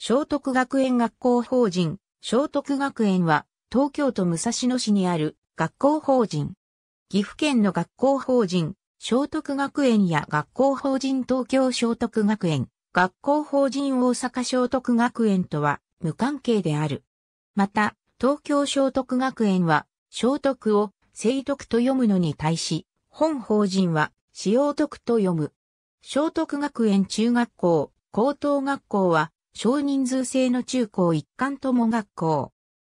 聖徳学園学校法人、聖徳学園は、東京都武蔵野市にある学校法人。岐阜県の学校法人、聖徳学園や学校法人東京聖徳学園、学校法人大阪聖徳学園とは無関係である。また、東京聖徳学園は、聖徳を聖徳と読むのに対し、本法人は、使用徳と読む。聖徳学園中学校、高等学校は、少人数制の中高一貫とも学校。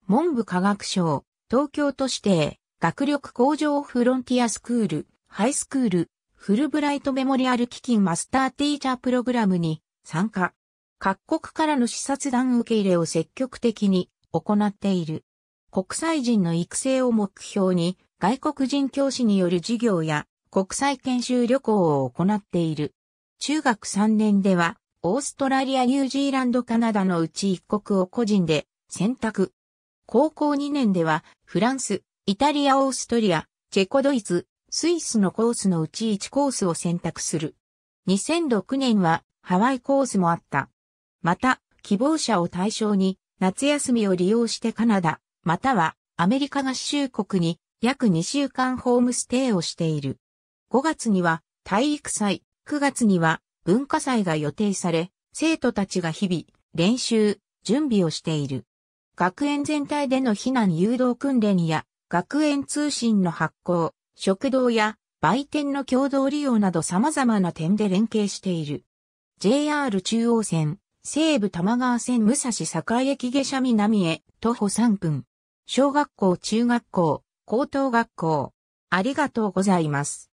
文部科学省、東京都指定、学力向上フロンティアスクール、ハイスクール、フルブライトメモリアル基金マスターティーチャープログラムに参加。各国からの視察団受け入れを積極的に行っている。国際人の育成を目標に外国人教師による授業や国際研修旅行を行っている。中学3年ではオーストラリア、ニュージーランド、カナダのうち一国を個人で選択。高校2年では、フランス、イタリア、オーストリア、チェコドイツ、スイスのコースのうち1コースを選択する。2006年はハワイコースもあった。また、希望者を対象に夏休みを利用してカナダ、またはアメリカ合衆国に約2週間ホームステイをしている。5月には体育祭、9月には文化祭が予定され、生徒たちが日々、練習、準備をしている。学園全体での避難誘導訓練や、学園通信の発行、食堂や売店の共同利用など様々な点で連携している。JR 中央線、西武玉川線武蔵境駅下車南へ徒歩3分。小学校、中学校、高等学校。ありがとうございます。